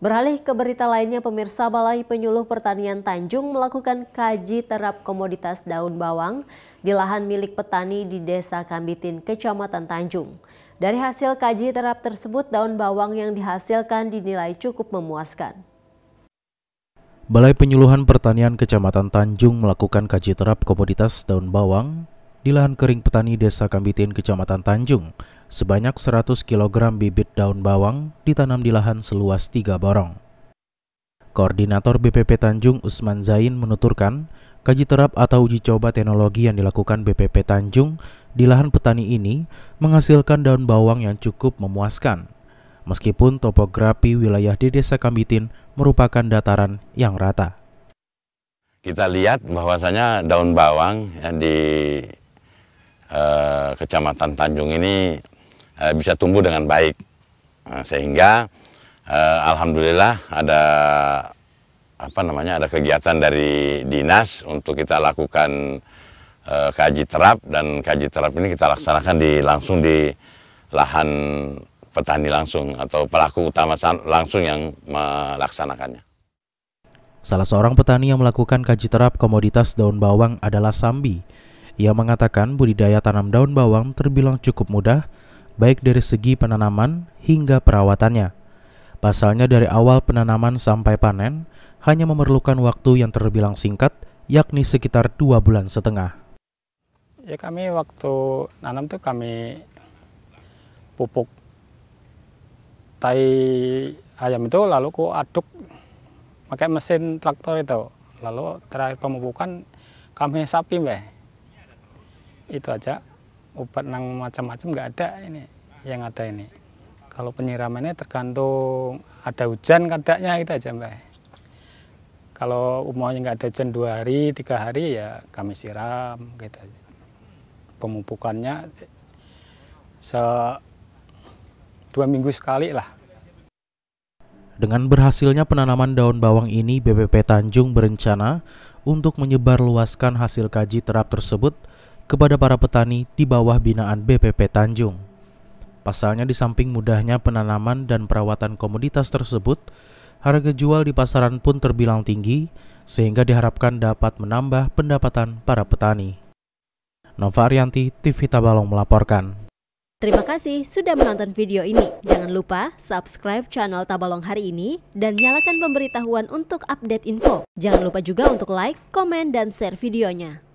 Beralih ke berita lainnya, pemirsa Balai Penyuluh Pertanian Tanjung melakukan kaji terap komoditas daun bawang di lahan milik petani di Desa Kambitin, Kecamatan Tanjung. Dari hasil kaji terap tersebut, daun bawang yang dihasilkan dinilai cukup memuaskan. Balai Penyuluhan Pertanian Kecamatan Tanjung melakukan kaji terap komoditas daun bawang di lahan kering petani Desa Kambitin, Kecamatan Tanjung. Sebanyak 100 kg bibit daun bawang ditanam di lahan seluas 3 borong. Koordinator BPP Tanjung Usman Zain menuturkan, kaji terap atau uji coba teknologi yang dilakukan BPP Tanjung di lahan petani ini menghasilkan daun bawang yang cukup memuaskan. Meskipun topografi wilayah di Desa Kambitin merupakan dataran yang rata. Kita lihat bahwasanya daun bawang yang di Eh, Kecamatan Tanjung ini eh, bisa tumbuh dengan baik. Nah, sehingga eh, alhamdulillah ada apa namanya ada kegiatan dari dinas untuk kita lakukan kaji terap dan kaji terap ini kita laksanakan di langsung di lahan petani langsung atau pelaku utama langsung yang melaksanakannya. Salah seorang petani yang melakukan kaji terap komoditas daun bawang adalah Sambi ia mengatakan budidaya tanam daun bawang terbilang cukup mudah, baik dari segi penanaman hingga perawatannya. Pasalnya dari awal penanaman sampai panen hanya memerlukan waktu yang terbilang singkat, yakni sekitar dua bulan setengah. Ya kami waktu nanam tuh kami pupuk tai ayam itu lalu ku aduk pakai mesin traktor itu. Lalu terakhir pemupukan kami sapi mbak itu aja obat nang macam-macam nggak ada ini yang ada ini kalau penyiramannya tergantung ada hujan kadaknya itu aja mbak kalau umumnya nggak ada hujan dua hari tiga hari ya kami siram gitu aja pemupukannya se dua minggu sekali lah dengan berhasilnya penanaman daun bawang ini, BPP Tanjung berencana untuk menyebarluaskan hasil kaji terap tersebut kepada para petani di bawah binaan BPP Tanjung. Pasalnya di samping mudahnya penanaman dan perawatan komoditas tersebut, harga jual di pasaran pun terbilang tinggi sehingga diharapkan dapat menambah pendapatan para petani. Nova Arianti, TV Tabalong melaporkan. Terima kasih sudah menonton video ini. Jangan lupa subscribe channel Tabalong hari ini dan nyalakan pemberitahuan untuk update info. Jangan lupa juga untuk like, komen, dan share videonya.